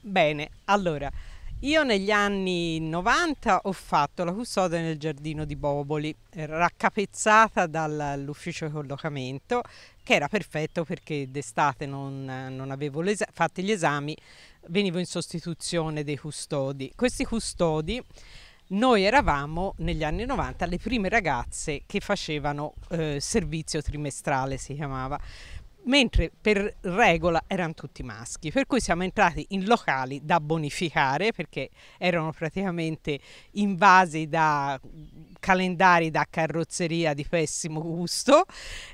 Bene, allora, io negli anni 90 ho fatto la custode nel giardino di Boboli, eh, raccapezzata dall'ufficio di collocamento, che era perfetto perché d'estate non, non avevo fatti gli esami, venivo in sostituzione dei custodi. Questi custodi noi eravamo negli anni 90 le prime ragazze che facevano eh, servizio trimestrale, si chiamava mentre per regola erano tutti maschi, per cui siamo entrati in locali da bonificare perché erano praticamente invasi da calendari da carrozzeria di pessimo gusto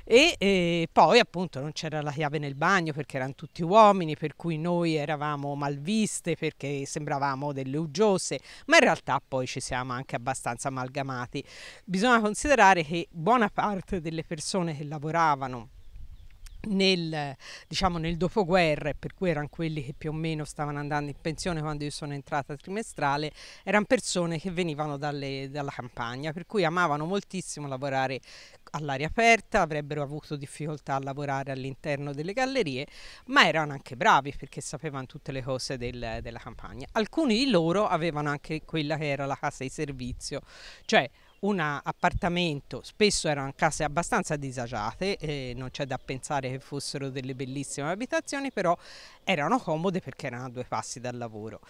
e, e poi appunto non c'era la chiave nel bagno perché erano tutti uomini, per cui noi eravamo malviste perché sembravamo delle uggiose, ma in realtà poi ci siamo anche abbastanza amalgamati. Bisogna considerare che buona parte delle persone che lavoravano nel, diciamo, nel dopoguerra, per cui erano quelli che più o meno stavano andando in pensione quando io sono entrata trimestrale, erano persone che venivano dalle, dalla campagna, per cui amavano moltissimo lavorare all'aria aperta, avrebbero avuto difficoltà a lavorare all'interno delle gallerie, ma erano anche bravi perché sapevano tutte le cose del, della campagna. Alcuni di loro avevano anche quella che era la casa di servizio, cioè un appartamento, spesso erano case abbastanza disagiate, eh, non c'è da pensare che fossero delle bellissime abitazioni, però erano comode perché erano a due passi dal lavoro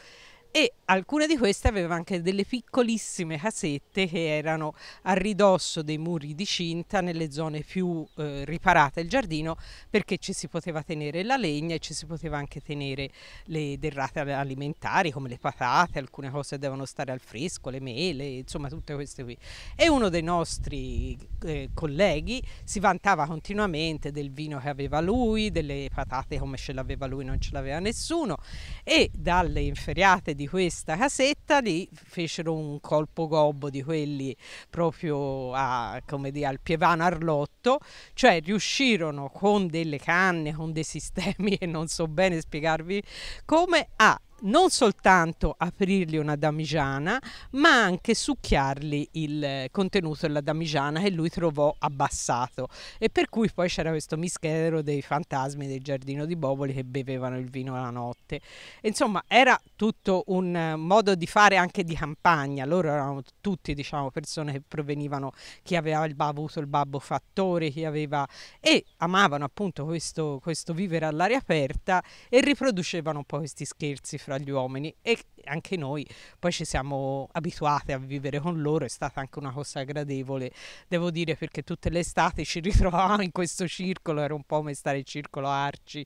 e alcune di queste aveva anche delle piccolissime casette che erano a ridosso dei muri di cinta nelle zone più eh, riparate del giardino perché ci si poteva tenere la legna e ci si poteva anche tenere le derrate alimentari come le patate, alcune cose devono stare al fresco, le mele, insomma tutte queste qui. E uno dei nostri eh, colleghi si vantava continuamente del vino che aveva lui, delle patate come ce l'aveva lui non ce l'aveva nessuno e dalle inferiate di di questa casetta lì fecero un colpo gobbo di quelli proprio a, dire, al pievano arlotto, cioè riuscirono con delle canne, con dei sistemi che non so bene spiegarvi come a non soltanto aprirgli una damigiana, ma anche succhiargli il eh, contenuto della damigiana che lui trovò abbassato. E per cui poi c'era questo mischero dei fantasmi del giardino di Boboli che bevevano il vino la notte. Insomma, era tutto un eh, modo di fare anche di campagna. Loro erano tutti, diciamo, persone che provenivano, chi aveva il, avuto il babbo fattore, chi aveva... e amavano appunto questo, questo vivere all'aria aperta e riproducevano un po' questi scherzi fra agli uomini e anche noi poi ci siamo abituate a vivere con loro, è stata anche una cosa gradevole, devo dire perché tutte le estati ci ritrovavamo in questo circolo, era un po' come stare in circolo arci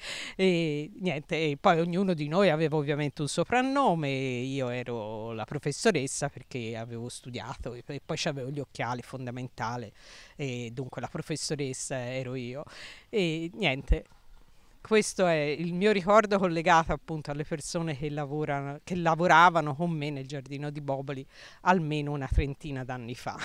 e niente, e poi ognuno di noi aveva ovviamente un soprannome, io ero la professoressa perché avevo studiato e poi avevo gli occhiali fondamentale e dunque la professoressa ero io e niente questo è il mio ricordo collegato appunto alle persone che, lavorano, che lavoravano con me nel giardino di Boboli almeno una trentina d'anni fa.